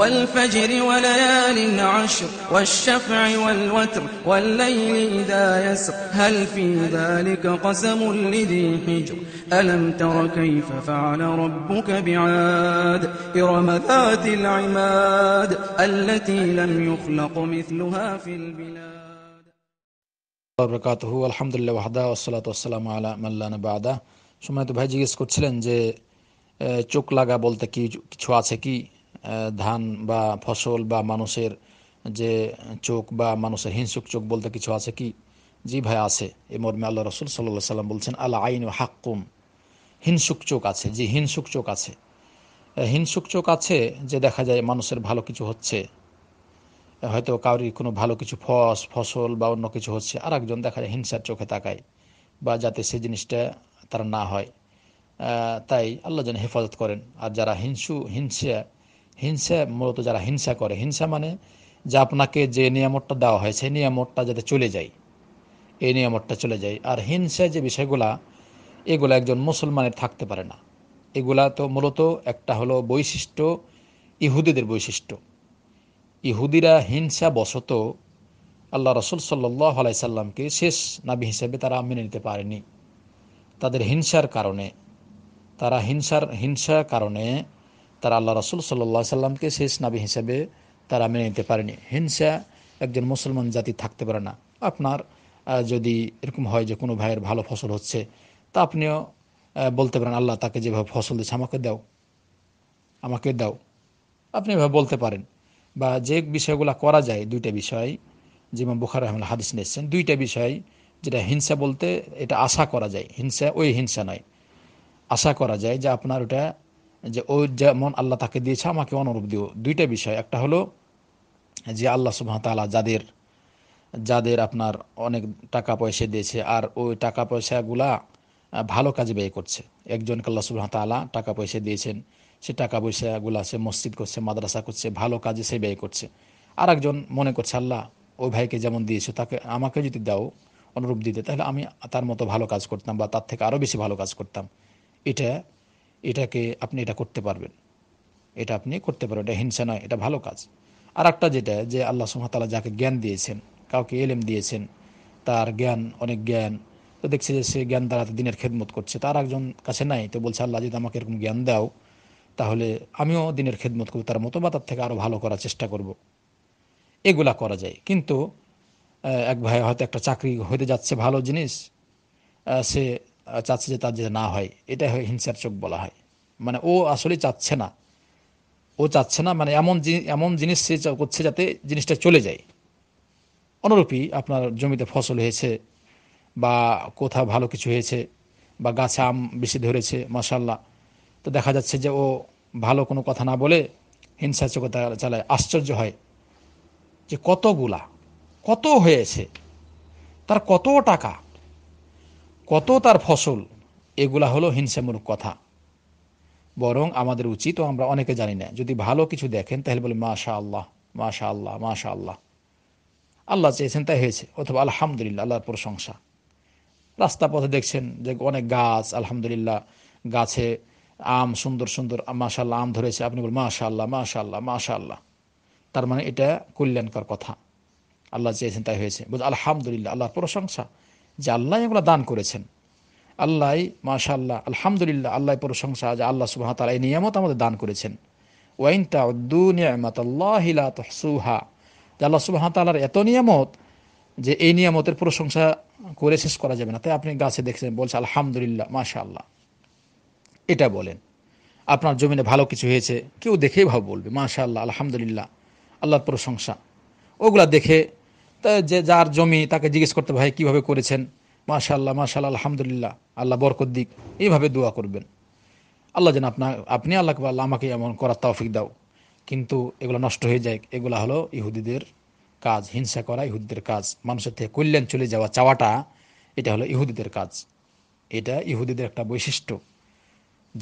والفجر وليال عشر والشفع والوتر والليل إذا يسر هل في ذلك قسم لذي حجر ألم تر كيف فعل ربك بعاد إرم ذات العماد التي لم يخلق مثلها في البلاد বরকাতহু আলহামদুলিল্লাহ ওয়াহদা ওসলাত ওসালাম আলা মাল্লান বাদা সময় তো ভাই تبهجي করছিলেন যে চোখ লাগা বলতে কি কিছু আছে কি ধান বা ফসল বা মানুষের যে চোখ বা মানুষের হিংসুক চোখ বলতে কিছু আছে কি জি ভাই আছে এ মর্মে আল্লাহ রসুল সাল্লাহ সাল্লাম বলছেন আল্লাহ আইন হাক্কুম হিংসুক চোখ আছে জি হিংসুক চোখ আছে হিংসুক চোখ আছে যে দেখা যায় মানুষের ভালো কিছু হচ্ছে হয়তো কাউরি কোনো ভালো কিছু ফস ফসল বা অন্য কিছু হচ্ছে আর একজন দেখা যায় হিংসার চোখে তাকায় বা যাতে সেই জিনিসটা তারা না হয় তাই আল্লাহ যেন হেফাজত করেন আর যারা হিংসু হিংসা হিংসা মূলত যারা হিংসা করে হিংসা মানে যে আপনাকে যে নিয়ামতটা দেওয়া হয় সেই নিয়ামতটা যাতে চলে যায় এই নিয়ামতটা চলে যায় আর হিংসা যে বিষয়গুলা এগুলো একজন মুসলমানের থাকতে পারে না এগুলা তো মূলত একটা হলো বৈশিষ্ট্য ইহুদিদের বৈশিষ্ট্য ইহুদিরা হিংসা বশত আল্লাহ রসুল সাল্লাহ আলাইসাল্লামকে শেষ নাবি হিসেবে তারা মেনে নিতে পারেনি তাদের হিংসার কারণে তারা হিংসার হিংসার কারণে তারা আল্লাহ রাসুল সাল্লা সাল্লামকে শেষ নাবি হিসেবে তারা মেনে নিতে পারেনি হিংসা একজন মুসলমান জাতি থাকতে পারে না আপনার যদি এরকম হয় যে কোনো ভাইয়ের ভালো ফসল হচ্ছে তা আপনিও বলতে পারেন আল্লাহ তাকে যেভাবে ফসল দিচ্ছে আমাকে দাও আমাকে দাও আপনি এভাবে বলতে পারেন বা যে বিষয়গুলো করা যায় দুইটা বিষয় যেমন বুখার রহমান হাদিস নিয়েছেন দুইটা বিষয় যেটা হিংসা বলতে এটা আশা করা যায় হিংসা ওই হিংসা নয় আশা করা যায় যে আপনার ওটা যে ওই যেমন আল্লাহ তাকে দিয়েছে আমাকে অনুরূপ দিও দুইটা বিষয় একটা হলো যে আল্লাহ সুবাহতালা যাদের যাদের আপনার অনেক টাকা পয়সা দিয়েছে আর ওই টাকা পয়সাগুলা ভালো কাজে ব্যয় করছে একজনকে আল্লাহ সুবাহতালা টাকা পয়সা দিয়েছেন সে টাকা পয়সাগুলা সে মসজিদ করছে মাদ্রাসা করছে ভালো কাজে সে ব্যয় করছে আর একজন মনে করছে আল্লাহ ওই ভাইকে যেমন দিয়েছে তাকে আমাকে যদি দাও অনুরূপ দিতে তাহলে আমি তার মতো ভালো কাজ করতাম বা তার থেকে আরও বেশি ভালো কাজ করতাম এটা এটাকে আপনি এটা করতে পারবেন এটা আপনি করতে পারবেন এটা হিংসা নয় এটা ভালো কাজ আর একটা যেটা যে আল্লাহ সুমাতালা যাকে জ্ঞান দিয়েছেন কাউকে এলেম দিয়েছেন তার জ্ঞান অনেক জ্ঞান তো দেখছে যে সে জ্ঞান দ্বারা দিনের খেদমত করছে তার একজন কাছে নাই তো বলছে আল্লাহ যদি আমাকে এরকম জ্ঞান দাও তাহলে আমিও দিনের খেদমত করবো তার মতো বা তার থেকে আরও ভালো করার চেষ্টা করব। এগুলা করা যায় কিন্তু এক ভাই হয়তো একটা চাকরি হইতে যাচ্ছে ভালো জিনিস সে চাচ্ছে যে তার যে না হয় এটা হিংসার চোখ বলা হয় মানে ও আসলে চাচ্ছে না ও চাচ্ছে না মানে এমন এমন জিনিস সে করছে যাতে জিনিসটা চলে যায় অনুরূপী আপনার জমিতে ফসল হয়েছে বা কোথাও ভালো কিছু হয়েছে বা গাছে আম বেশি ধরেছে মাসাল্লাহ তো দেখা যাচ্ছে যে ও ভালো কোনো কথা না বলে হিংসা চোখে চালায় আশ্চর্য হয় যে কতগুলা কত হয়েছে তার কত টাকা কত তার ফসল এগুলা হলো হিংসামূলক কথা বরং আমাদের উচিত ও আমরা অনেকে জানি না যদি ভালো কিছু দেখেন তাহলে বলি মাশা আল্লাহ মাশা আল্লাহ মাশা আল্লাহ আল্লাহ চেয়েছেন তাই হয়েছে অথবা আলহামদুলিল্লাহ আল্লাহর প্রশংসা রাস্তা পথে দেখছেন যে অনেক গাছ আলহামদুলিল্লাহ গাছে আম সুন্দর সুন্দর মাশাল্লাহ আম ধরেছে আপনি বলেন আল্লাহ মাশা আল্লাহ তার মানে এটা কল্যাণকর কথা আল্লাহ চেয়েছেন তাই হয়েছে বলছে আলহামদুলিল্লাহ আল্লাহর প্রশংসা যে আল্লাহ এগুলো দান করেছেন আল্লাহ আল্লাহ আলহামদুলিল্লাহ আল্লাহ প্রশংসা যে আল্লাহ সুবাহ তালা এই নিয়ামত আমাদের দান করেছেন ওয়াইন তাউদ্দু নিয়ামত আল্লাহিলা তহসুহা যে আল্লাহ সুবাহ তালার এত নিয়ামত যে এই নিয়ামতের প্রশংসা করে শেষ করা যাবে না তাই আপনি গাছে দেখছেন বলছে আলহামদুলিল্লাহ আল্লাহ এটা বলেন আপনার জমিনে ভালো কিছু হয়েছে কেউ দেখেই ভাব বলবে মাশাল্লাহ আলহামদুলিল্লাহ আল্লাহর প্রশংসা ওগুলা দেখে যে যার জমি তাকে জিজ্ঞেস করতে ভাই কিভাবে করেছেন আল্লাহ মাশাল্লাহ আলহামদুলিল্লাহ আল্লাহ বরকত দিক এইভাবে দোয়া করবেন আল্লাহ যেন আপনার আপনি আল্লাহকে আল্লাহ আমাকে এমন করার তৌফিক দাও কিন্তু এগুলো নষ্ট হয়ে যায় এগুলো হলো ইহুদিদের কাজ হিংসা করা ইহুদিদের কাজ মানুষের থেকে কল্যাণ চলে যাওয়া চাওয়াটা এটা হলো ইহুদিদের কাজ এটা ইহুদিদের একটা বৈশিষ্ট্য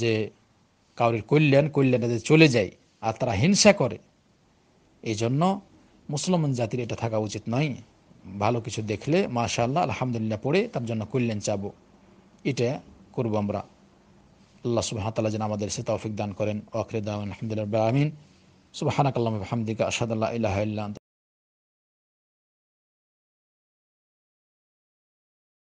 যে কাউরির কল্যাণ কল্যাণে যে চলে যায় আর তারা হিংসা করে এই জন্য মুসলমান জাতির এটা থাকা উচিত নয় ভালো কিছু দেখলে মাশা আল্লাহ আলহামদুলিল্লাহ পড়ে তার জন্য কল্যাণ চাব এটা করবো আমরা আল্লাহ সুবাহতাল্লাহ যেন আমাদের সে তৌফিক দান করেন ওখরে দাওয়ান আলহামদুলিল্লাহ আমিন সুবাহানাকাল্লাহ হামদিকা আসাদ আল্লাহ ইল্লাহ